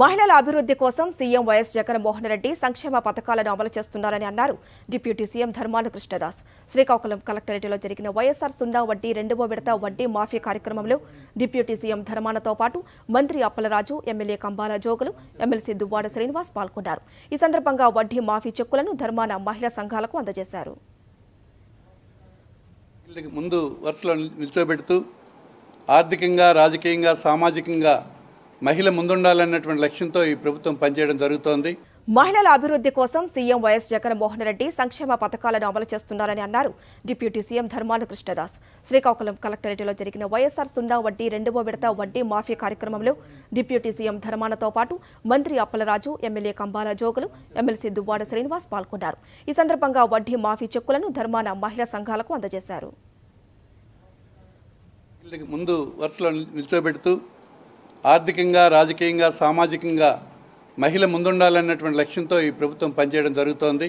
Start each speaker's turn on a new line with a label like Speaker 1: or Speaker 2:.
Speaker 1: మహిళల అభివృద్ధి కోసం సీఎం వైఎస్ జగన్మోహన్ రెడ్డి సంక్షేమ పథకాలను అమలు చేస్తున్నారని అన్నారు డిప్యూటీ సీఎం ధర్మాన కృష్ణదాస్ శ్రీకాకుళం కలెక్టరేట్లో జరిగిన వైఎస్ఆర్ సున్నా వడ్డీ రెండవ విడత వడ్డీ మాఫీ కార్యక్రమంలో డిప్యూటీ సీఎం ధర్మానతో పాటు మంత్రి అప్పలరాజు ఎమ్మెల్యే కంబాల జోగులు ఎమ్మెల్సీ దువ్వాడ శ్రీనివాస్ పాల్గొన్నారు ఈ సందర్భంగా వడ్డీ మాఫీ చెక్కులను ధర్మాన మహిళా సంఘాలకు అందజేశారు
Speaker 2: ముందు వరుసలో నిలిచోబెడుతూ ఆర్థికంగా రాజకీయంగా సామాజికంగా మహిళ ముందుండాలన్నటువంటి లక్ష్యంతో ఈ ప్రభుత్వం పనిచేయడం జరుగుతోంది
Speaker 1: మహిళల అభివృద్ధి కోసం సీఎం వైఎస్ జగన్మోహన్ రెడ్డి సంక్షేమ పథకాలను అమలు చేస్తున్నారని అన్నారు డిప్యూటీ సీఎం ధర్మాన కృష్ణదాస్ శ్రీకాకుళం కలెక్టరేట్లో జరిగిన వైఎస్ఆర్ సున్నా వడ్డీ రెండవ విడత వడ్డీ మాఫీ కార్యక్రమంలో డిప్యూటీ సీఎం ధర్మానతో పాటు మంత్రి అప్పలరాజు ఎమ్మెల్యే కంబాల జోగులు ఎమ్మెల్సీ దువ్వాడ శ్రీనివాస్ పాల్గొన్నారు ఈ సందర్భంగా వడ్డీ మాఫీ చెక్కులను ధర్మాన మహిళా సంఘాలకు అందజేశారు
Speaker 2: ముందు వరుసలో నిలిచోబెడుతూ ఆర్థికంగా రాజకీయంగా సామాజికంగా మహిళ ముందుండాలన్నటువంటి లక్ష్యంతో ఈ ప్రభుత్వం పనిచేయడం జరుగుతోంది